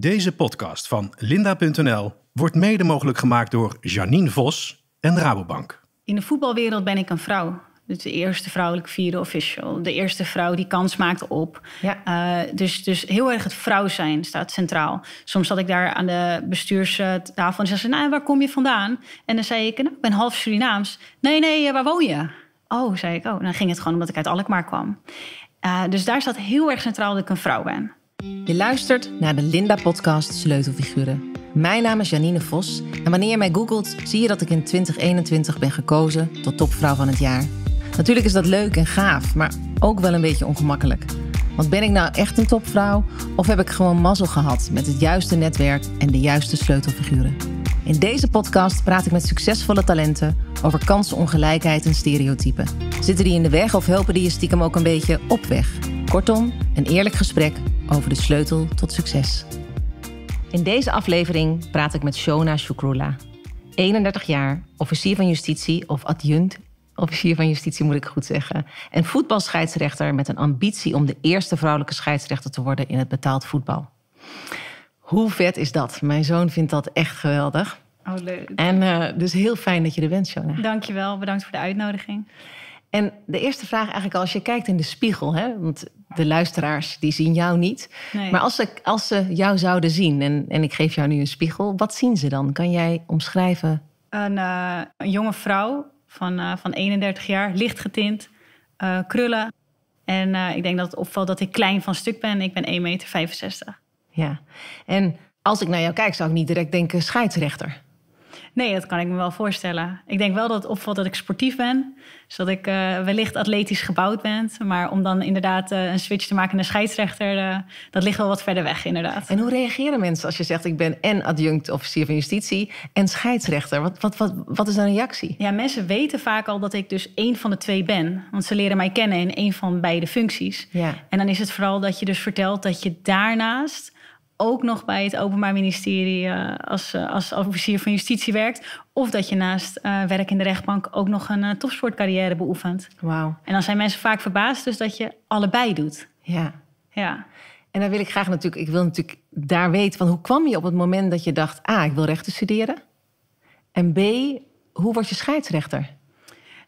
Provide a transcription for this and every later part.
Deze podcast van Linda.nl wordt mede mogelijk gemaakt door Janine Vos en Rabobank. In de voetbalwereld ben ik een vrouw. Dus de eerste vrouwelijke vierde official. De eerste vrouw die kans maakt op. Eh, dus, dus heel erg het vrouw zijn staat centraal. Soms zat ik daar aan de bestuurstafel en zei ze... nou, waar kom je vandaan? En dan zei ik, nou, ik ben half Surinaams. Nee, nee, eh, waar woon je? Oh, zei ik, oh. Dan ging het gewoon omdat ik uit Alkmaar kwam. Eh, dus daar staat heel erg centraal dat ik een vrouw ben. Je luistert naar de Linda-podcast Sleutelfiguren. Mijn naam is Janine Vos en wanneer je mij googelt, zie je dat ik in 2021 ben gekozen tot topvrouw van het jaar. Natuurlijk is dat leuk en gaaf, maar ook wel een beetje ongemakkelijk. Want ben ik nou echt een topvrouw of heb ik gewoon mazzel gehad met het juiste netwerk en de juiste sleutelfiguren? In deze podcast praat ik met succesvolle talenten over kansenongelijkheid en stereotypen. Zitten die in de weg of helpen die je stiekem ook een beetje op weg? Kortom, een eerlijk gesprek over de sleutel tot succes. In deze aflevering praat ik met Shona Shukrula, 31 jaar, officier van justitie of adjunct officier van justitie moet ik goed zeggen, en voetbalscheidsrechter met een ambitie om de eerste vrouwelijke scheidsrechter te worden in het betaald voetbal. Hoe vet is dat? Mijn zoon vindt dat echt geweldig. Oh, leuk. En eh, dus heel fijn dat je er bent, Shona. Dankjewel, bedankt voor de uitnodiging. En de eerste vraag eigenlijk als je kijkt in de spiegel, hè, want de luisteraars die zien jou niet. Maar als ze, als ze jou zouden zien en, en ik geef jou nu een spiegel, wat zien ze dan? Kan jij omschrijven? Een, eh, jonge vrouw van, eh, van 31 jaar, licht getint, eh, krullen. En ik denk dat het opvalt dat ik klein van stuk ben. Ik ben 1,65 meter. Ja, en als ik naar jou kijk, zou ik niet direct denken scheidsrechter. Nee, dat kan ik me wel voorstellen. Ik denk wel dat het opvalt dat ik sportief ben. Dus dat ik uh, wellicht atletisch gebouwd ben. Maar om dan inderdaad eh, een switch te maken naar scheidsrechter... Eh, dat ligt wel wat verder weg, inderdaad. En hoe reageren mensen als je zegt... ik ben en adjunct officier van justitie en scheidsrechter? Wat, wat, wat, wat is een reactie? Ja, mensen weten vaak al dat ik dus één van de twee ben. Want ze leren mij kennen in één van beide functies. Ja. En dan is het vooral dat je dus vertelt dat je daarnaast ook nog bij het Openbaar Ministerie eh, als, eh, als officier van justitie werkt. Of dat je naast eh, werk in de rechtbank ook nog een topsportcarrière beoefent. Wauw. En dan zijn mensen vaak verbaasd dus dat je allebei doet. Ja. Ja. En dan wil ik graag natuurlijk, ik wil natuurlijk daar weten van hoe kwam je op het moment dat je dacht, A, ik wil rechten studeren. En B, hoe word je scheidsrechter?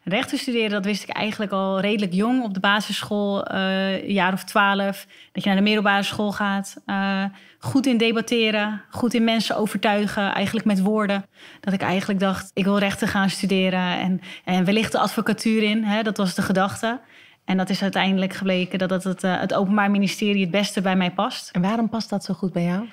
rechten studeren, dat wist ik eigenlijk al redelijk jong op de basisschool, eh, een jaar of twaalf. Dat je naar de middelbare school gaat. Eh, goed in debatteren, goed in mensen overtuigen, eigenlijk met woorden. Dat ik eigenlijk dacht, ik wil rechten gaan studeren en, en wellicht de advocatuur in. Hè, dat was de gedachte. En dat is uiteindelijk gebleken dat het, eh, het Openbaar Ministerie het beste bij mij past. En waarom past dat zo goed bij jou?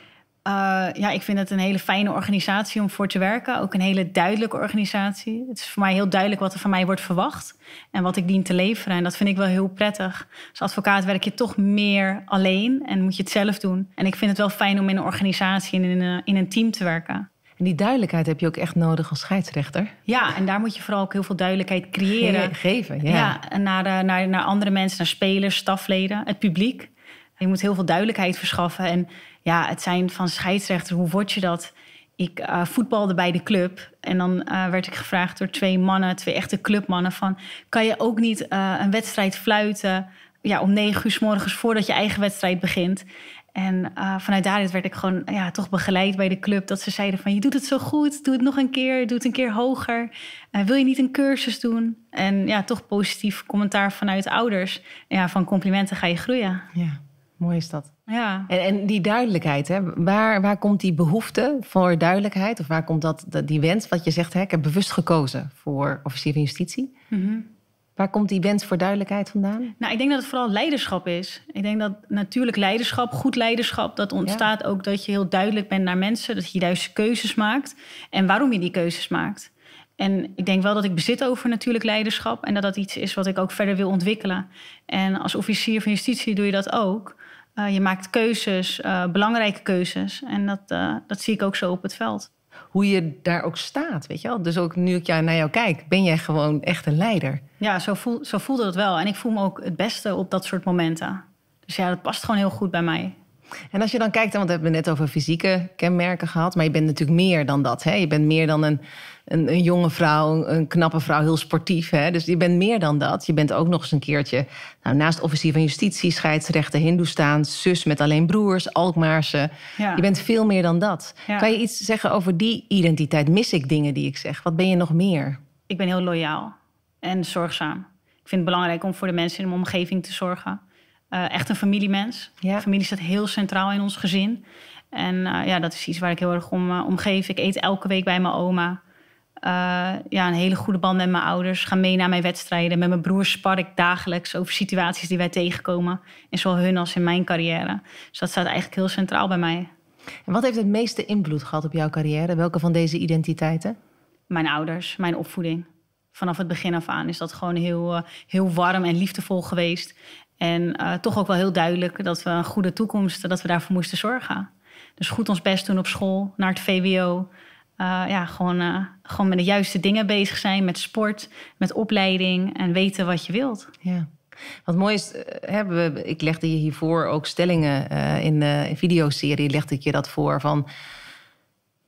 Eh, ja, ik vind het een hele fijne organisatie om voor te werken. Ook een hele duidelijke organisatie. Het is voor mij heel duidelijk wat er van mij wordt verwacht en wat ik dien te leveren. En dat vind ik wel heel prettig. Als advocaat werk je toch meer alleen en moet je het zelf doen. En ik vind het wel fijn om in een organisatie en in een, in een team te werken. En die duidelijkheid heb je ook echt nodig als scheidsrechter. Ja, en daar moet je vooral ook heel veel duidelijkheid creëren. geven, ja. naar, eh, naar, naar andere mensen, naar spelers, stafleden, het publiek. je moet heel veel duidelijkheid verschaffen. En ja, het zijn van scheidsrechter, hoe word je dat? Ik uh, voetbalde bij de club en dan eh, werd ik gevraagd door twee mannen, twee echte clubmannen, van kan je ook niet eh, een wedstrijd fluiten ja, om negen uur s morgens voordat je eigen wedstrijd begint? En vanuit daaruit werd ik gewoon ja, toch begeleid bij de club. Dat ze zeiden van je doet het zo goed, doe het nog een keer, doe het een keer hoger. wil je niet een cursus doen? En ja, toch positief commentaar vanuit ouders. Ja, van complimenten ga je groeien. Ja, mooi is dat. Ja. En, en, die duidelijkheid, hè? Waar, waar komt die behoefte voor duidelijkheid? Of waar komt dat, die wens, wat je zegt, hè, ik heb bewust gekozen voor officier van justitie. Mhm. Waar komt die wens voor duidelijkheid vandaan? Nou, ik denk dat het vooral leiderschap is. Ik denk dat natuurlijk leiderschap, goed leiderschap, dat ontstaat ook dat je heel duidelijk bent naar mensen, dat je juist keuzes maakt en waarom je die keuzes maakt. En ik denk wel dat ik bezit over natuurlijk leiderschap en dat dat iets is wat ik ook verder wil ontwikkelen. En als officier van justitie doe je dat ook. Eh, je maakt keuzes, eh, belangrijke keuzes. En dat, eh, dat zie ik ook zo op het veld. Hoe je daar ook staat, weet je wel. Dus ook nu ik naar jou kijk, ben jij gewoon echt een leider. Ja, zo, voel, zo voelde het wel. En ik voel me ook het beste op dat soort momenten. Dus ja, dat past gewoon heel goed bij mij. En als je dan kijkt, want we hebben het net over fysieke kenmerken gehad, maar je bent natuurlijk meer dan dat. Hè? Je bent meer dan een, een, jonge vrouw, een knappe vrouw, heel sportief. Hè? Dus je bent meer dan dat. Je bent ook nog eens een keertje, nou, naast officier van justitie, scheidsrechter, Hindoestaan, zus met alleen broers, Alkmaarse. Je bent veel meer dan dat. Kan je iets zeggen over die identiteit? Mis ik dingen die ik zeg? Wat ben je nog meer? Ik ben heel loyaal en zorgzaam. Ik vind het belangrijk om voor de mensen in mijn omgeving te zorgen. Eh, echt een familiemens. Ja. Familie staat heel centraal in ons gezin. En eh, ja, dat is iets waar ik heel erg om, uh, geef. Ik eet elke week bij mijn oma. Eh, ja, een hele goede band met mijn ouders. Ga mee naar mijn wedstrijden. Met mijn broers spar ik dagelijks over situaties die wij tegenkomen. In zowel hun als in mijn carrière. Dus dat staat eigenlijk heel centraal bij mij. En wat heeft het meeste invloed gehad op jouw carrière? Welke van deze identiteiten? Mijn ouders, mijn opvoeding. Vanaf het begin af aan is dat gewoon heel, eh, heel warm en liefdevol geweest. En eh, toch ook wel heel duidelijk dat we een goede toekomst, dat we daarvoor moesten zorgen. Dus goed ons best doen op school, naar het VWO. ja, gewoon gewoon met de juiste dingen bezig zijn, met sport, met opleiding en weten wat je wilt. Ja. Wat mooi is, hebben eh, we, ik legde je hiervoor ook stellingen eh, in de videoserie, legde ik je dat voor van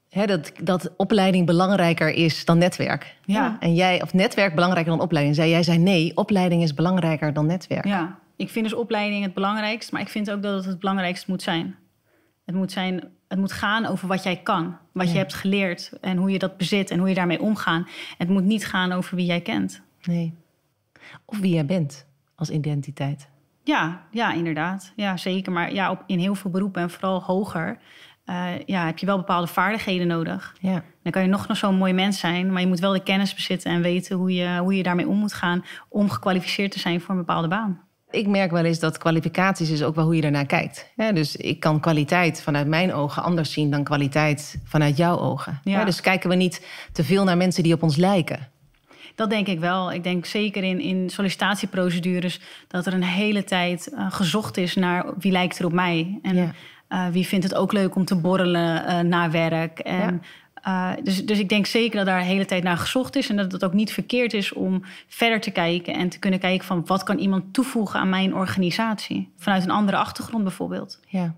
hè, dat, dat opleiding belangrijker is dan netwerk. Ja. En jij, of netwerk belangrijker dan opleiding. zij jij zei nee, opleiding is belangrijker dan netwerk. Ja, ik vind dus opleiding het belangrijkst, maar ik vind ook dat het het belangrijkst moet zijn. Het moet, zijn, het moet gaan over wat jij kan, wat je hebt geleerd en hoe je dat bezit en hoe je daarmee omgaan. Het moet niet gaan over wie jij kent. Nee. Of wie jij bent als identiteit. Ja, ja, inderdaad. Ja, zeker. Maar ja, op, in heel veel beroepen en vooral hoger eh, ja, heb je wel bepaalde vaardigheden nodig. Ja. Dan kan je nog, nog zo'n mooi mens zijn, maar je moet wel de kennis bezitten en weten hoe je, hoe je daarmee om moet gaan om gekwalificeerd te zijn voor een bepaalde baan. Ik merk wel eens dat kwalificaties is ook wel hoe je ernaar kijkt. dus ik kan kwaliteit vanuit mijn ogen anders zien dan kwaliteit vanuit jouw ogen. Ja. dus kijken we niet te veel naar mensen die op ons lijken. Dat denk ik wel. Ik denk zeker in, in sollicitatieprocedures dat er een hele tijd eh, gezocht is naar wie lijkt er op mij. En eh, wie vindt het ook leuk om te borrelen eh, naar werk. En eh, dus, dus ik denk zeker dat daar de hele tijd naar gezocht is. En dat het ook niet verkeerd is om verder te kijken en te kunnen kijken van wat kan iemand toevoegen aan mijn organisatie. Vanuit een andere achtergrond bijvoorbeeld. Ja.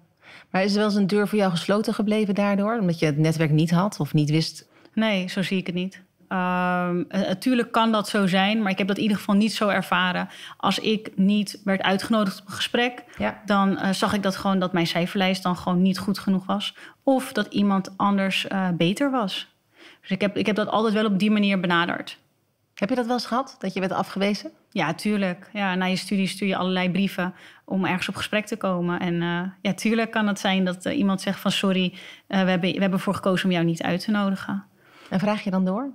Maar is er wel eens een deur voor jou gesloten gebleven daardoor? Omdat je het netwerk niet had of niet wist? Nee, zo zie ik het niet. Um, ehm, natuurlijk eh, kan dat zo zijn, maar ik heb dat in ieder geval niet zo ervaren. Als ik niet werd uitgenodigd op een gesprek, dan eh, zag ik dat gewoon dat mijn cijferlijst dan gewoon niet goed genoeg was. Of dat iemand anders eh, beter was. Dus ik heb, ik heb dat altijd wel op die manier benaderd. Heb je dat wel eens gehad, dat je werd afgewezen? Ja, tuurlijk. Ja, na je studie stuur je allerlei brieven om ergens op gesprek te komen. En uh, ja, tuurlijk kan het zijn dat iemand zegt van sorry, we, hebben, we hebben ervoor gekozen om jou niet uit te nodigen. En vraag je dan door?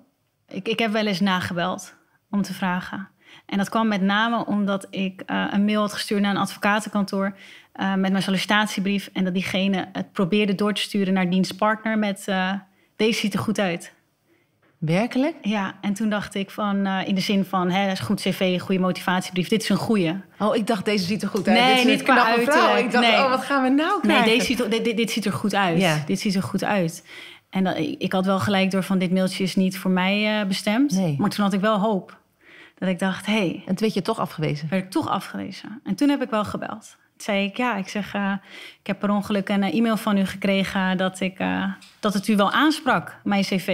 Ik, ik heb wel eens nagebeld om te vragen. En dat kwam met name omdat ik eh, een mail had gestuurd naar een advocatenkantoor eh, met mijn sollicitatiebrief. En dat diegene het probeerde door te sturen naar dienstpartner met eh, deze ziet er goed uit. Werkelijk? Ja, en toen dacht ik van, in de zin van, hè, is goed cv, goede motivatiebrief, dit is een goede. Oh, ik dacht, deze ziet er goed uit. Nee, dit niet Ik dacht, oh, nee. oh, wat gaan we nou krijgen? Nee, deze ziet, dit, dit, ziet er goed uit. Ja. Dit ziet er goed uit. En ik had wel gelijk door van dit mailtje is niet voor mij eh, bestemd. Maar toen had ik wel hoop. Dat ik dacht, hé. Hey, en toen werd je toch afgewezen? Werd ik toch afgewezen. En toen heb ik wel gebeld. Toen zei ik, ja, ik zeg, eh, ik heb per ongeluk een eh, e-mail van u gekregen... Dat, ik, dat het u wel aansprak, mijn cv.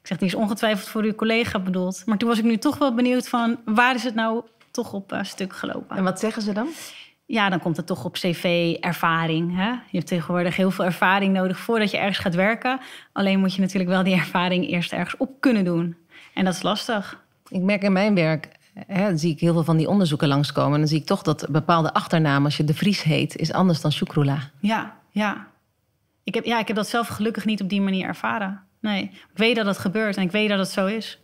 Ik zeg, die is ongetwijfeld voor uw collega bedoeld. Maar toen was ik nu toch wel benieuwd van... waar is het nou toch op stuk gelopen? En wat zeggen ze dan? ja, dan komt het toch op cv ervaring. Hè? Je hebt tegenwoordig heel veel ervaring nodig voordat je ergens gaat werken. Alleen moet je natuurlijk wel die ervaring eerst ergens op kunnen doen. En dat is lastig. Ik merk in mijn werk, hè, zie ik heel veel van die onderzoeken langskomen. En dan zie ik toch dat bepaalde achternaam, als je de Vries heet, is anders dan Shukrula. Ja, ja. Ik heb, ja, ik heb dat zelf gelukkig niet op die manier ervaren. Nee, ik weet dat dat gebeurt en ik weet dat het zo is.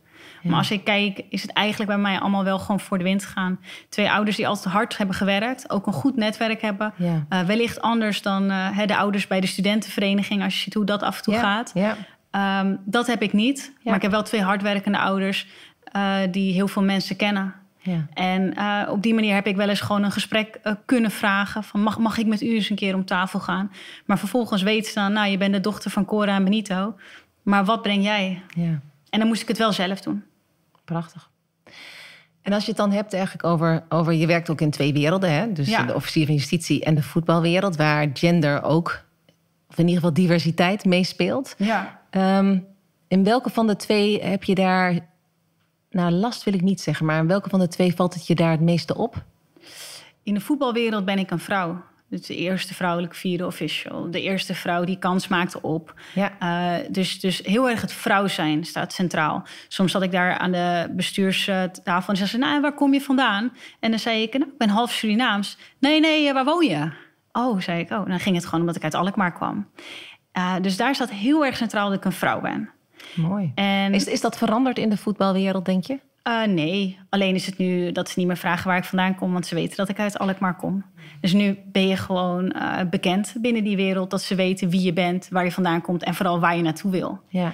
Maar als ik kijk, is het eigenlijk bij mij allemaal wel gewoon voor de wind gaan. Twee ouders die altijd hard hebben gewerkt, ook een goed netwerk hebben. Eh, wellicht anders dan eh, de ouders bij de studentenvereniging, als je ziet hoe dat af en toe ja. gaat. Ehm, dat heb ik niet. Maar ik heb wel twee hardwerkende ouders eh, die heel veel mensen kennen. Ja. En op die manier heb ik wel eens gewoon een gesprek kunnen vragen. Van mag, mag ik met u eens een keer om tafel gaan? Maar vervolgens weet ze dan, nou je bent de dochter van Cora en Benito. Maar wat breng jij? Ja. En dan moest ik het wel zelf doen prachtig. En als je het dan hebt eigenlijk over, over je werkt ook in twee werelden, hè? dus de officier van justitie en de voetbalwereld, waar gender ook, of in ieder geval diversiteit, meespeelt. Ja. Ehm, in welke van de twee heb je daar, nou last wil ik niet zeggen, maar in welke van de twee valt het je daar het meeste op? In de voetbalwereld ben ik een vrouw de eerste vrouwelijke vierde official. De eerste vrouw die kans maakte op. Ja. Eh, dus, dus heel erg het vrouw zijn staat centraal. Soms zat ik daar aan de bestuurstafel en zei ze... nou, en waar kom je vandaan? En dan zei ik, nou, ik ben half Surinaams. Nee, nee, eh, waar woon je? Oh, zei ik, oh. Dan ging het gewoon omdat ik uit Alkmaar kwam. Eh, dus daar staat heel erg centraal dat ik een vrouw ben. Mooi. En is, is dat veranderd in de voetbalwereld, denk je? Eh, nee, alleen is het nu dat ze niet meer vragen waar ik vandaan kom, want ze weten dat ik uit Alkmaar kom. Dus nu ben je gewoon eh, bekend binnen die wereld, dat ze weten wie je bent, waar je vandaan komt en vooral waar je naartoe wil. Ja.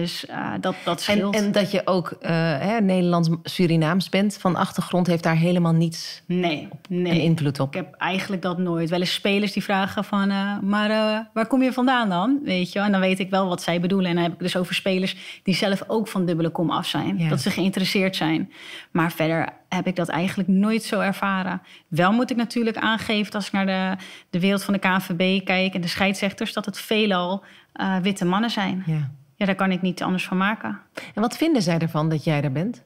Dus eh, dat, dat scheelt. En, en dat je ook eh, Nederlands-Surinaams bent van achtergrond, heeft daar helemaal niets nee, nee. Een invloed op. Ik heb eigenlijk dat nooit. Wel eens spelers die vragen van, eh, maar waar kom je vandaan dan? Weet je, en dan weet ik wel wat zij bedoelen. En dan heb ik dus over spelers die zelf ook van dubbele kom af zijn. Dat ze geïnteresseerd zijn. Maar verder heb ik dat eigenlijk nooit zo ervaren. Wel moet ik natuurlijk aangeven, als ik naar de, de wereld van de KNVB kijk en de scheidsrechters, dat het veelal witte mannen zijn. Ja ja, daar kan ik niet anders van maken. En wat vinden zij ervan dat jij er bent?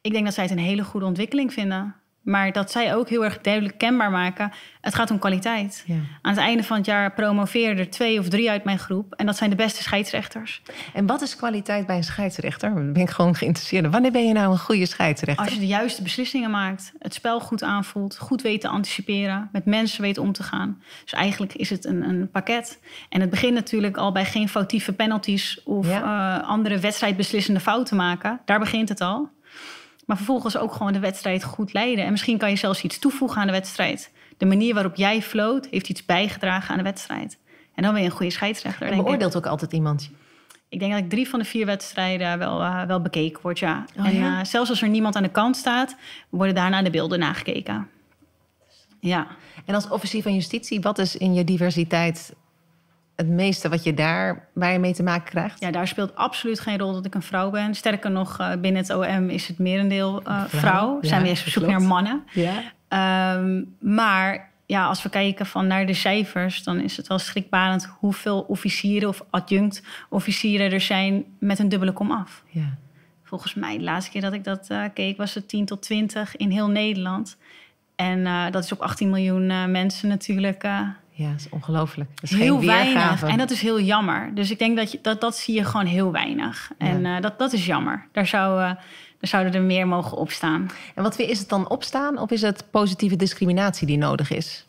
Ik denk dat zij het een hele goede ontwikkeling vinden. Maar dat zij ook heel erg duidelijk kenbaar maken. Het gaat om kwaliteit. Aan het einde van het jaar promoveren er twee of drie uit mijn groep. En dat zijn de beste scheidsrechters. En wat is kwaliteit bij een scheidsrechter? Daar ben ik gewoon geïnteresseerd. Wanneer ben je nou een goede scheidsrechter? Als je de juiste beslissingen maakt. Het spel goed aanvoelt. Goed weet te anticiperen. Met mensen weet om te gaan. Dus eigenlijk is het een, een pakket. En het begint natuurlijk al bij geen foutieve penalties. Of ja. Eh, andere wedstrijdbeslissende fouten maken. Daar begint het al. Maar vervolgens ook gewoon de wedstrijd goed leiden. En misschien kan je zelfs iets toevoegen aan de wedstrijd. De manier waarop jij floot heeft iets bijgedragen aan de wedstrijd. En dan ben je een goede scheidsrechter. Je beoordeelt ook altijd iemand ik denk dat ik drie van de vier wedstrijden wel, eh, wel bekeken word, ja. Oh, en eh, zelfs als er niemand aan de kant staat, worden daarna de beelden nagekeken. Ja. En als officier van justitie, wat is in je diversiteit het meeste wat je daar waar je mee te maken krijgt? Ja, daar speelt absoluut geen rol dat ik een vrouw ben. Sterker nog, eh, binnen het OM is het merendeel uh, eh, vrouw. vrouw. Zijn we eerst op zoek naar mannen. Ja. Ehm, maar ja, als we kijken van naar de cijfers, dan is het wel schrikbarend hoeveel officieren of adjunct officieren er zijn met een dubbele kom af. Ja. Volgens mij, de laatste keer dat ik dat eh, keek, was het 10 tot 20 in heel Nederland. En dat is op 18 miljoen mensen natuurlijk ja, dat is ongelooflijk. Dat is heel weinig. En dat is heel jammer. Dus ik denk dat je, dat, dat zie je gewoon heel weinig. En eh, dat, dat is jammer. Daar, zou, eh, daar zouden er meer mogen opstaan. En wat weer is het dan opstaan? Of is het positieve discriminatie die nodig is?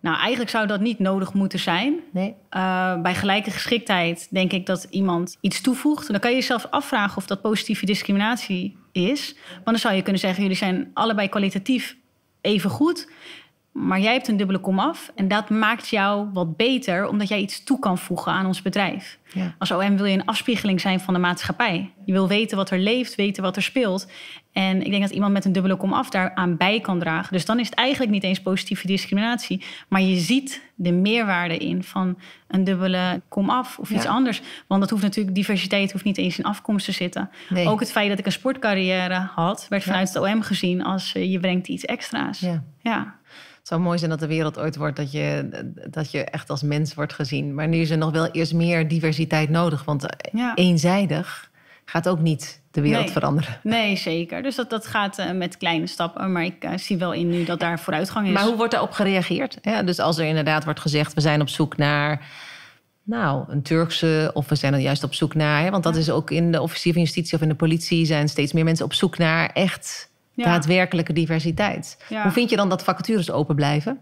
Nou, eigenlijk zou dat niet nodig moeten zijn. Nee. Eh, bij gelijke geschiktheid denk ik dat iemand iets toevoegt. En dan kan je jezelf afvragen of dat positieve discriminatie is. Want dan zou je kunnen zeggen: jullie zijn allebei kwalitatief even goed. Maar jij hebt een dubbele komaf en dat maakt jou wat beter, omdat jij iets toe kan voegen aan ons bedrijf. Als OM wil je een afspiegeling zijn van de maatschappij. Je wil weten wat er leeft, weten wat er speelt. En ik denk dat iemand met een dubbele komaf daaraan bij kan dragen. Dus dan is het eigenlijk niet eens positieve discriminatie, maar je ziet de meerwaarde in van een dubbele komaf of iets anders. Want dat hoeft natuurlijk, diversiteit hoeft niet eens in afkomst te zitten. Ook het feit dat ik een sportcarrière had, werd vanuit het OM gezien als eh, je brengt iets extra's. ja. Het zou mooi zijn dat de wereld ooit wordt dat je, dat je echt als mens wordt gezien. Maar nu is er nog wel eerst meer diversiteit nodig. Want eenzijdig gaat ook niet de wereld veranderen. Nee, zeker. Dus dat, dat gaat eh, met kleine stappen. Maar ik eh, zie wel in nu dat daar vooruitgang is. Maar hoe wordt daarop gereageerd? Ja, dus als er inderdaad wordt gezegd, we zijn op zoek naar. Nou, een Turkse, of we zijn er juist op zoek naar. want dat is ook in de officier van justitie of in de politie zijn steeds meer mensen op zoek naar echt daadwerkelijke diversiteit. Hoe vind je dan dat vacatures open blijven?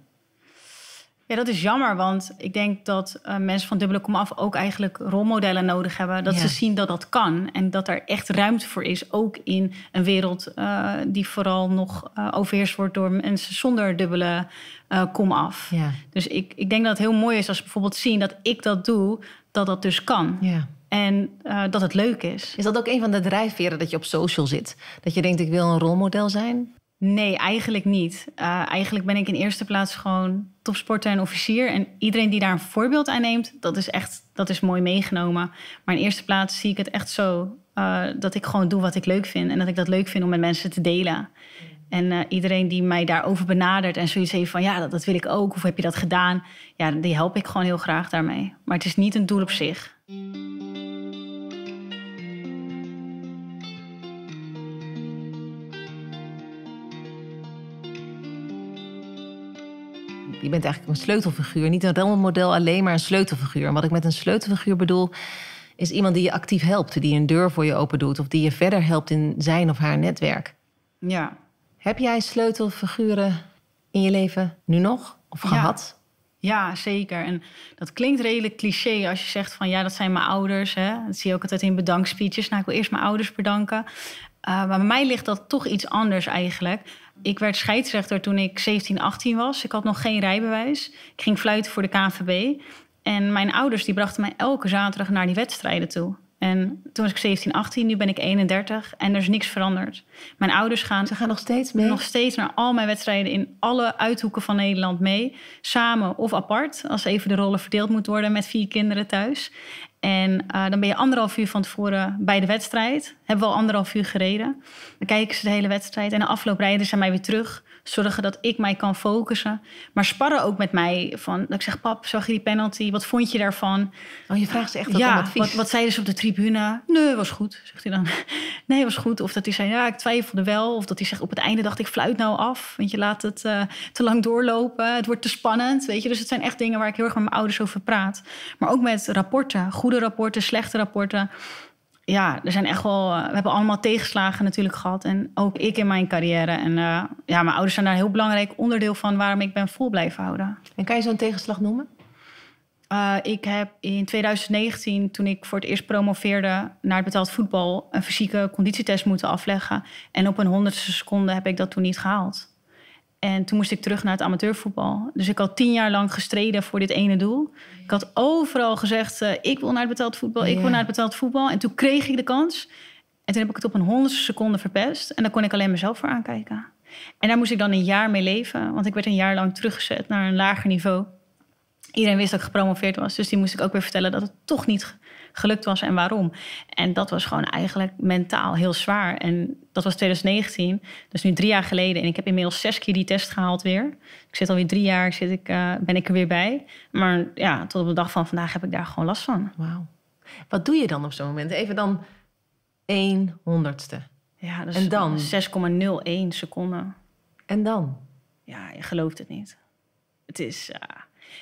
Ja, dat is jammer, want ik denk dat eh, mensen van dubbele komaf ook eigenlijk rolmodellen nodig hebben. Dat ze zien dat dat kan en dat er echt ruimte voor is, ook in een wereld eh, die vooral nog uh, overheerst wordt door mensen zonder dubbele komaf. Ja. Dus ik, ik denk dat het heel mooi is als ze bijvoorbeeld zien dat ik dat doe, dat dat dus kan. Ja. En eh, dat het leuk is. Is dat ook een van de drijfveren dat je op social zit? Dat je denkt, ik wil een rolmodel zijn? Nee, eigenlijk niet. Eh, eigenlijk ben ik in eerste plaats gewoon topsporter en officier. En iedereen die daar een voorbeeld aan neemt, dat is echt dat is mooi meegenomen. Maar in eerste plaats zie ik het echt zo eh, dat ik gewoon doe wat ik leuk vind. En dat ik dat leuk vind om met mensen te delen. En eh, iedereen die mij daarover benadert en zoiets heeft van ja, dat, dat, wil ik ook, of heb je dat gedaan? Ja, die help ik gewoon heel graag daarmee. Maar het is niet een doel op zich. Je bent eigenlijk een sleutelfiguur. Niet een rolmodel alleen, maar een sleutelfiguur. En wat ik met een sleutelfiguur bedoel, is iemand die je actief helpt. Die een deur voor je open doet of die je verder helpt in zijn of haar netwerk. Ja, heb jij sleutelfiguren in je leven nu nog of gehad? Ja, zeker. En dat klinkt redelijk cliché als je zegt van ja, dat zijn mijn ouders. Hè? Dat zie je ook altijd in bedankspeeches. Nou, ik wil eerst mijn ouders bedanken. Eh, maar bij mij ligt dat toch iets anders eigenlijk. Ik werd scheidsrechter toen ik 17, 18 was. Ik had nog geen rijbewijs. Ik ging fluiten voor de KVB. En mijn ouders die brachten mij elke zaterdag naar die wedstrijden toe. En toen was ik 17, 18, nu ben ik 31 en er is niks veranderd. Mijn ouders gaan. Ze gaan nog steeds mee? Nog steeds naar al mijn wedstrijden in alle uithoeken van Nederland mee. Samen of apart, als even de rollen verdeeld moet worden met vier kinderen thuis. En eh, dan ben je anderhalf uur van tevoren bij de wedstrijd. Hebben we al anderhalf uur gereden. Dan kijken ze de hele wedstrijd. En de afloop rijden ze mij weer terug. Zorgen dat ik mij kan focussen. Maar sparren ook met mij. Van, ik zeg, pap, zag je die penalty? Wat vond je daarvan? Oh, je vraagt ze echt ja, advies. Wat, wat zeiden ze op de tribune? Nee, was goed, zegt hij dan. nee, was goed. Of dat hij zei, ja, ik twijfelde wel. Of dat hij zegt, op het einde dacht ik, fluit nou af. Want je laat het eh, te lang doorlopen. Het wordt te spannend, weet je. Dus het zijn echt dingen waar ik heel erg met mijn ouders over praat. Maar ook met rapporten, goed goede rapporten, slechte rapporten. Ja, er zijn echt wel. Eh, we hebben allemaal tegenslagen natuurlijk gehad. En ook ik in mijn carrière. En eh, ja, mijn ouders zijn daar een heel belangrijk onderdeel van waarom ik ben vol blijven houden. En kan je zo'n tegenslag noemen? Eh, ik heb in 2019, toen ik voor het eerst promoveerde naar het betaald voetbal, een fysieke conditietest moeten afleggen. En op een honderdste seconde heb ik dat toen niet gehaald. En toen moest ik terug naar het amateurvoetbal. Dus ik had tien jaar lang gestreden voor dit ene doel. Ik had overal gezegd, eh, ik wil naar het betaald voetbal, ik wil naar het betaald voetbal. En toen kreeg ik de kans. En toen heb ik het op een honderdste seconde verpest. En daar kon ik alleen mezelf voor aankijken. En daar moest ik dan een jaar mee leven. Want ik werd een jaar lang teruggezet naar een lager niveau. Iedereen wist dat ik gepromoveerd was. Dus die moest ik ook weer vertellen dat het toch niet gelukt was en waarom. En dat was gewoon eigenlijk mentaal heel zwaar. En dat was 2019, dus nu drie jaar geleden. En ik heb inmiddels zes keer die test gehaald weer. Ik zit alweer drie jaar, zit ik, eh, ben ik er weer bij. Maar ja, tot op de dag van vandaag heb ik daar gewoon last van. Wauw. Wat doe je dan op zo'n moment? Even dan één honderdste. Ja, dus en dan? 6,01 seconden. En dan? Ja, je gelooft het niet. Het is, eh,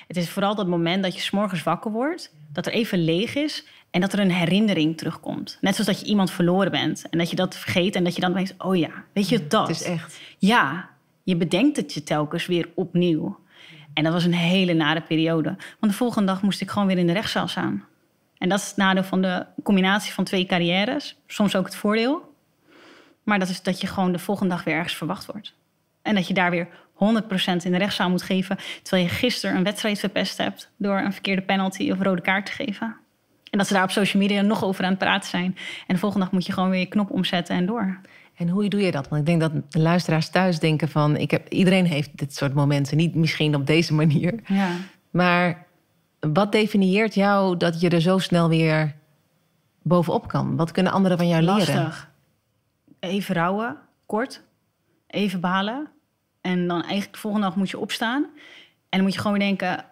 het is vooral dat moment dat je s'morgens wakker wordt, dat er even leeg is en dat er een herinnering terugkomt. Net zoals dat je iemand verloren bent. En dat je dat vergeet en dat je dan denkt, oh ja, weet je dat? Het is echt. Ja, je bedenkt het je telkens weer opnieuw. En dat was een hele nare periode. Want de volgende dag moest ik gewoon weer in de rechtszaal staan. En dat is het nadeel van de combinatie van twee carrières. Soms ook het voordeel. Maar dat is dat je gewoon de volgende dag weer ergens verwacht wordt. En dat je daar weer 100% in de rechtszaal moet geven. Terwijl je gisteren een wedstrijd verpest hebt door een verkeerde penalty of rode kaart te geven. En dat ze daar op social media nog over aan het praten zijn. En de volgende dag moet je gewoon weer je knop omzetten en door. En hoe doe je dat? Want ik denk dat de luisteraars thuis denken van... Ik heb, iedereen heeft dit soort momenten. Niet misschien op deze manier. Ja. Maar wat definieert jou dat je er zo snel weer bovenop kan? Wat kunnen anderen van jou Lastig. leren? Even rouwen, kort. Even balen. En dan eigenlijk de volgende dag moet je opstaan. En dan moet je gewoon denken...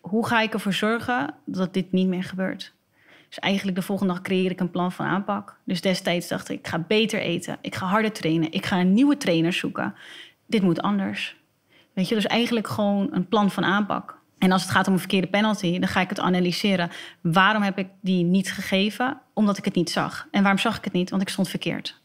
hoe ga ik ervoor zorgen dat dit niet meer gebeurt? Dus eigenlijk de volgende dag creëer ik een plan van aanpak. Dus destijds dacht ik, ik ga beter eten, ik ga harder trainen, ik ga een nieuwe trainer zoeken. Dit moet anders. Weet je, dus eigenlijk gewoon een plan van aanpak. En als het gaat om een verkeerde penalty, dan ga ik het analyseren. Waarom heb ik die niet gegeven? Omdat ik het niet zag. En waarom zag ik het niet? Want ik stond verkeerd.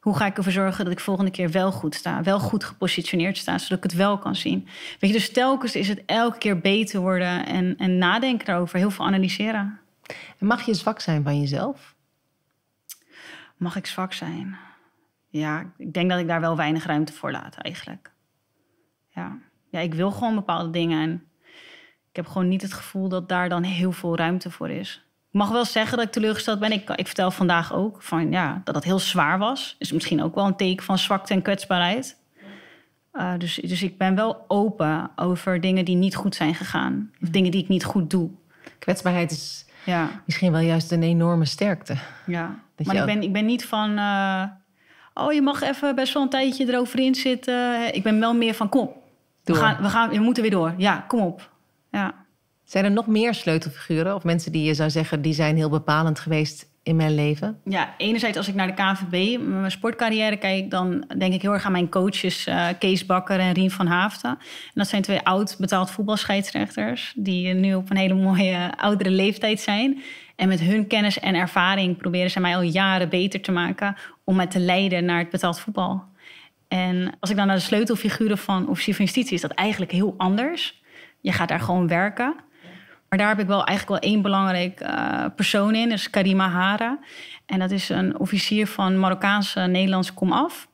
Hoe ga ik ervoor zorgen dat ik volgende keer wel goed sta? Wel goed gepositioneerd sta, zodat ik het wel kan zien. Weet je, dus telkens is het elke keer beter worden en, en nadenken erover, Heel veel analyseren mag je zwak zijn van jezelf? Mag ik zwak zijn? Ja, ik denk dat ik daar wel weinig ruimte voor laat eigenlijk. Ja, ja ik wil gewoon bepaalde dingen en ik heb gewoon niet het gevoel dat daar dan heel veel ruimte voor is. Ik mag wel zeggen dat ik teleurgesteld ben. Ik, ik vertel vandaag ook van, ja, dat dat heel zwaar was. Is misschien ook wel een teken van zwakte en kwetsbaarheid. Eh, dus, dus ik ben wel open over dingen die niet goed zijn gegaan. Of dingen die ik niet goed doe. Kwetsbaarheid is ja. misschien wel juist een enorme sterkte. Ja, maar ik, ben, ik ben niet van. Eh, oh, je mag even best wel een tijdje eroverin zitten. Ik ben wel meer van kom. We, gaan, we, gaan, we moeten weer door. Ja, kom op. Ja. Zijn er nog meer sleutelfiguren of mensen die je zou zeggen die zijn heel bepalend geweest in mijn leven? Ja, enerzijds als ik naar de KVB, mijn sportcarrière kijk, dan denk ik heel erg aan mijn coaches uh, Kees Bakker en Rien van Haafden. En dat zijn twee oud betaald voetbalscheidsrechters, die nu op een hele mooie eh, oudere leeftijd zijn. En met hun kennis en ervaring proberen ze mij al jaren beter te maken om mij te leiden naar het betaald voetbal. En als ik dan naar de sleutelfiguren van officier van justitie, is dat eigenlijk heel anders. Je gaat daar gewoon werken. Maar daar heb ik wel eigenlijk wel één belangrijk eh, persoon in. Dat is Karima Hara. En dat is een officier van Marokkaanse Nederlandse komaf.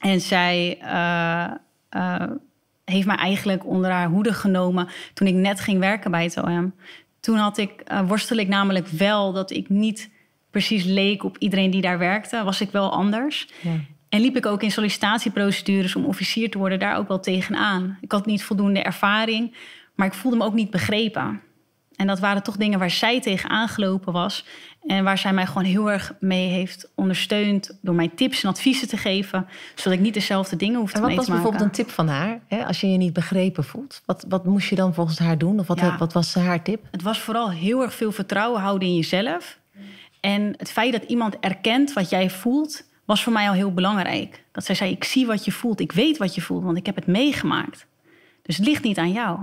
En zij eh, eh, heeft mij eigenlijk onder haar hoede genomen toen ik net ging werken bij het OM. Toen had ik, worstelde ik namelijk wel dat ik niet precies leek op iedereen die daar werkte. Was ik wel anders. Ja. En liep ik ook in sollicitatieprocedures om officier te worden daar ook wel tegenaan. Ik had niet voldoende ervaring, maar ik voelde me ook niet begrepen. En dat waren toch dingen waar zij tegen aangelopen was. En waar zij mij gewoon heel erg mee heeft ondersteund. Door mij tips en adviezen te geven. Zodat ik niet dezelfde dingen hoef te maken. En wat was bijvoorbeeld een tip van haar? Hè? Als je je niet begrepen voelt. Wat, wat moest je dan volgens haar doen? Of wat, wat was haar tip? Het was vooral heel erg veel vertrouwen houden in jezelf. En het feit dat iemand erkent wat jij voelt. Was voor mij al heel belangrijk. Dat zij zei, ik zie wat je voelt. Ik weet wat je voelt. Want ik heb het meegemaakt. Dus het ligt niet aan jou.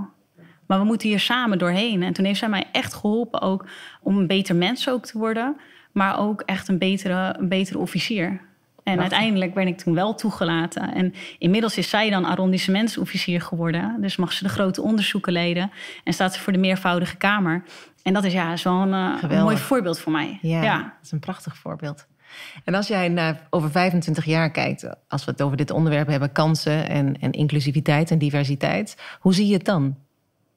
Maar we moeten hier samen doorheen. En toen heeft zij mij echt geholpen ook om een beter mens ook te worden. Maar ook echt een betere, een betere officier. En uiteindelijk ben ik toen wel toegelaten. En inmiddels is zij dan arrondissementsofficier geworden. Dus mag ze de grote onderzoeken leiden. En staat ze voor de meervoudige kamer. En dat is, ja, zo'n wel een, eh, mooi voorbeeld voor mij. Ja, dat is een prachtig voorbeeld. En als jij naar over 25 jaar kijkt, als we het over dit onderwerp hebben, kansen en, en inclusiviteit en diversiteit, hoe zie je het dan?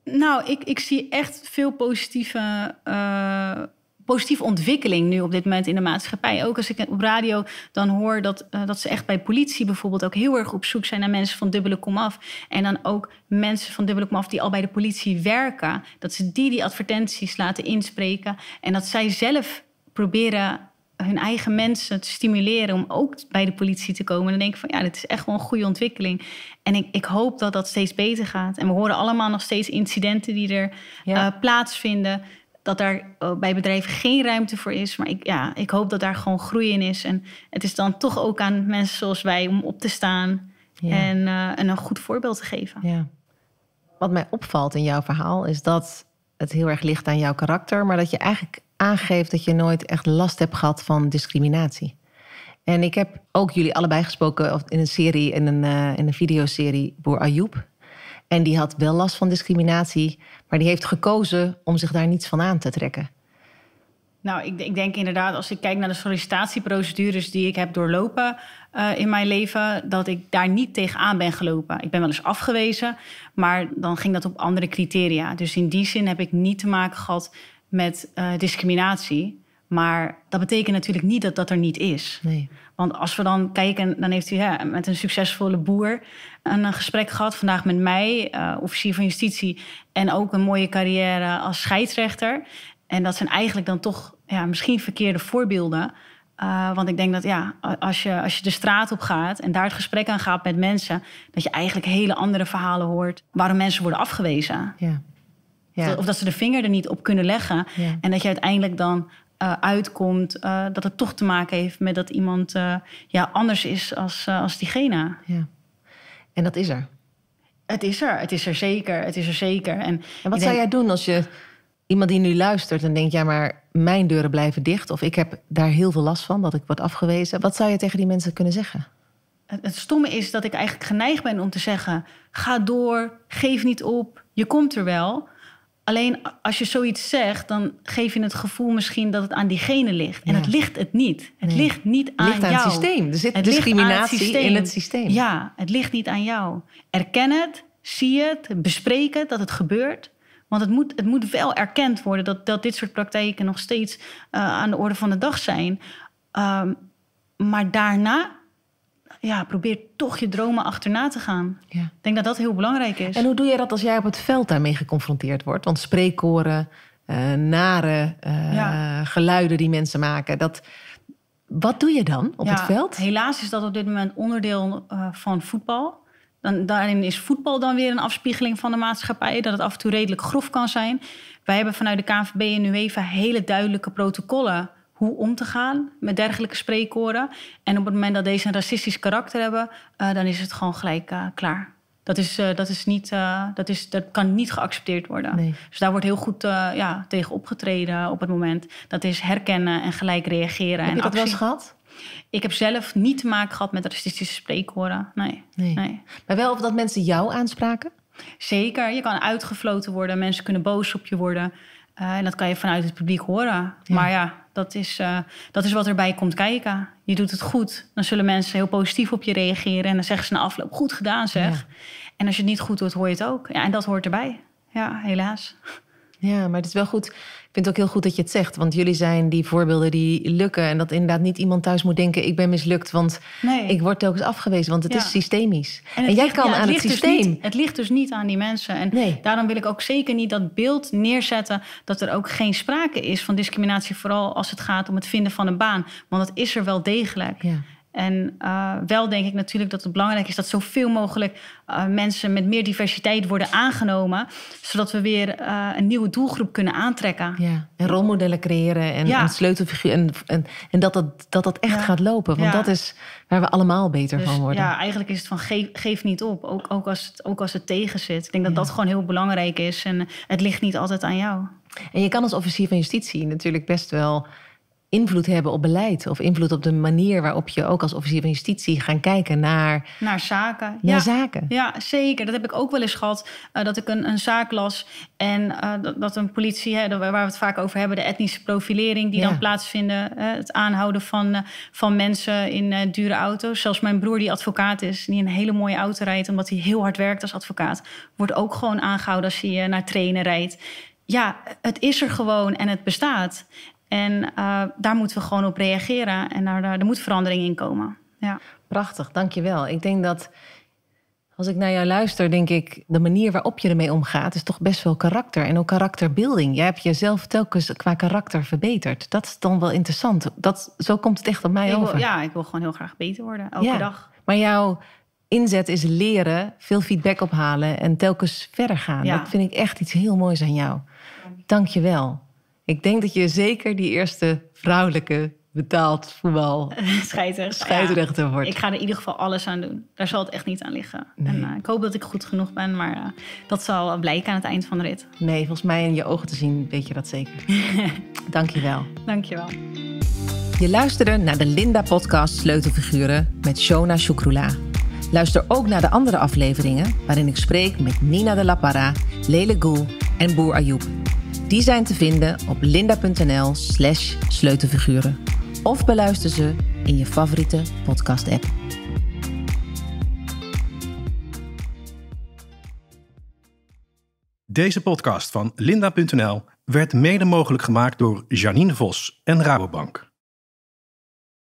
Nou, ik, ik zie echt veel positieve, eh, positieve ontwikkeling nu op dit moment in de maatschappij. Ook als ik op radio dan hoor dat, eh, dat ze echt bij politie bijvoorbeeld ook heel erg op zoek zijn naar mensen van dubbele komaf. En dan ook mensen van dubbele komaf die al bij de politie werken. Dat ze die die advertenties laten inspreken. En dat zij zelf proberen hun eigen mensen te stimuleren om ook bij de politie te komen. En dan denk ik van ja, dit is echt wel een goede ontwikkeling. En ik, ik hoop dat dat steeds beter gaat. En we horen allemaal nog steeds incidenten die er eh, plaatsvinden. Dat daar eh, bij bedrijven geen ruimte voor is. Maar ik, ja, ik hoop dat daar gewoon groei in is. En het is dan toch ook aan mensen zoals wij om op te staan en, en eh, een goed voorbeeld te geven. Ja. Wat mij opvalt in jouw verhaal is dat het heel erg ligt aan jouw karakter, maar dat je eigenlijk aangeeft dat je nooit echt last hebt gehad van discriminatie. En ik heb ook jullie allebei gesproken in een serie, in een, uh, in een videoserie, Boer Ayoub. En die had wel last van discriminatie, maar die heeft gekozen om zich daar niets van aan te trekken. Nou, ik, ik, denk inderdaad, als ik kijk naar de sollicitatieprocedures die ik heb doorlopen eh, in mijn leven, dat ik daar niet tegenaan ben gelopen. Ik ben wel eens afgewezen, maar dan ging dat op andere criteria. Dus in die zin heb ik niet te maken gehad met eh, discriminatie. Maar dat betekent natuurlijk niet dat dat er niet is. Nee. Want als we dan kijken, dan heeft u met een succesvolle boer een, gesprek gehad. Vandaag met mij, eh, officier van justitie. En ook een mooie carrière als scheidsrechter. En dat zijn eigenlijk dan toch ja, misschien verkeerde voorbeelden. Eh, want ik denk dat ja, als je, als je de straat op gaat en daar het gesprek aan gaat met mensen, dat je eigenlijk hele andere verhalen hoort waarom mensen worden afgewezen. Ja. Of dat ze de vinger er niet op kunnen leggen. En dat je uiteindelijk dan eh, uitkomt eh, dat het toch te maken heeft met dat iemand eh, ja, anders is als, als diegene. Ja. En dat is er. Het is er, het is er zeker, het is er zeker. En, en wat zou jij doen als je iemand die nu luistert en denkt, ja maar mijn deuren blijven dicht of ik heb daar heel veel last van dat ik word afgewezen. Wat zou je tegen die mensen kunnen zeggen? Het, het stomme is dat ik eigenlijk geneigd ben om te zeggen, ga door, geef niet op, je komt er wel. Alleen als je zoiets zegt, dan geef je het gevoel misschien dat het aan diegene ligt. En het ligt het niet. Het ligt niet aan, ligt aan jou. Het systeem. Er zit het discriminatie in het systeem. Ja, het ligt niet aan jou. Erken het, zie het, bespreek het, dat het gebeurt. Want het moet, het moet wel erkend worden dat, dat dit soort praktijken nog steeds eh, aan de orde van de dag zijn. Ehm, maar daarna ja, probeer toch je dromen achterna te gaan. Ja. Ik denk dat dat heel belangrijk is. En hoe doe je dat als jij op het veld daarmee geconfronteerd wordt? Want spreekkoren, naren, eh, nare eh, geluiden die mensen maken, dat, wat doe je dan op het veld? Helaas is dat op dit moment onderdeel eh, van voetbal. Dan, daarin is voetbal dan weer een afspiegeling van de maatschappij, dat het af en toe redelijk grof kan zijn. Wij hebben vanuit de KNVB en UEFA hele duidelijke protocollen hoe om te gaan met dergelijke spreekkoren. En op het moment dat deze een racistisch karakter hebben, eh, dan is het gewoon gelijk eh, klaar. Dat, is, eh, dat, is niet, dat, is, dat kan niet geaccepteerd worden. Dus daar wordt heel goed ja, tegen opgetreden op het moment. Dat is herkennen en gelijk reageren. Heb en je dat wel gehad? Ik heb zelf niet te maken gehad met racistische spreekkoren. Nee. nee. Maar wel of dat mensen jou aanspraken? Zeker. Je kan uitgefloten worden. Mensen kunnen boos op je worden. en dat kan je vanuit het publiek horen. Maar ja, dat is, eh, dat is wat erbij komt kijken. Je doet het goed. Dan zullen mensen heel positief op je reageren. En dan zeggen ze na afloop, goed gedaan zeg. En als je het niet goed doet, hoor je het ook. Ja, en dat hoort erbij. Ja, helaas. Ja, maar het is wel goed. Ik vind het ook heel goed dat je het zegt. Want jullie zijn die voorbeelden die lukken. En dat inderdaad niet iemand thuis moet denken: ik ben mislukt. Want ik word telkens afgewezen. Want het is systemisch. En, jij kan het aan het, dus systeem. het ligt dus niet aan die mensen. En daarom wil ik ook zeker niet dat beeld neerzetten. dat er ook geen sprake is van discriminatie. Vooral als het gaat om het vinden van een baan. Want dat is er wel degelijk. Ja. En eh, wel denk ik natuurlijk dat het belangrijk is dat zoveel mogelijk eh, mensen met meer diversiteit worden aangenomen. Zodat we weer eh, een nieuwe doelgroep kunnen aantrekken. en rolmodellen creëren en, een sleutelfiguur. En, en, dat, dat, dat dat echt gaat lopen. Want dat is waar we allemaal beter dus van worden. Ja, eigenlijk is het van geef, niet op. Ook, ook, als het, ook als het tegen zit. Ik denk dat dat gewoon heel belangrijk is. En het ligt niet altijd aan jou. En je kan als officier van justitie natuurlijk best wel invloed hebben op beleid. Of invloed op de manier waarop je ook als officier van justitie gaan kijken naar... Naar zaken. Naar ja. zaken. Ja, zeker. Dat heb ik ook wel eens gehad. Eh, dat ik een, een, zaak las en eh, dat, een politie... Hè, waar we het vaak over hebben, de etnische profilering... die dan plaatsvinden. het aanhouden van, eh, van mensen in dure auto's. Zelfs mijn broer die advocaat is... die een hele mooie auto rijdt omdat hij heel hard werkt als advocaat... wordt ook gewoon aangehouden als hij naar trainen rijdt ja, het is er gewoon en het bestaat. En eh, daar moeten we gewoon op reageren en daar, daar, moet verandering in komen. Ja. Prachtig, dankjewel. Ik denk dat als ik naar jou luister, denk ik, de manier waarop je ermee omgaat is toch best wel karakter en ook karakterbeelding. Jij hebt jezelf telkens qua karakter verbeterd. Dat is dan wel interessant. Dat, zo komt het echt op mij over. ja, ik wil gewoon heel graag beter worden, elke dag. Maar jouw inzet is leren, veel feedback ophalen en telkens verder gaan. Dat vind ik echt iets heel moois aan jou. Dank je wel. Ik denk dat je zeker die eerste vrouwelijke betaald voetbal scheidsrechter, wordt. Ik ga er in ieder geval alles aan doen. Daar zal het echt niet aan liggen. En, eh, ik hoop dat ik goed genoeg ben, maar eh, dat zal blijken aan het eind van de rit. Nee, volgens mij in je ogen te zien weet je dat zeker. Dank je wel. Dank je wel. Je luisterde naar de Linda-podcast Sleutelfiguren met Shona Shukrula. Luister ook naar de andere afleveringen waarin ik spreek met Nina de Lapara, Lele Goel en Boer Ayoub. Die zijn te vinden op linda.nl/slash sleutelfiguren. Of beluister ze in je favoriete podcast-app. Deze podcast van linda.nl werd mede mogelijk gemaakt door Janine Vos en Rabobank.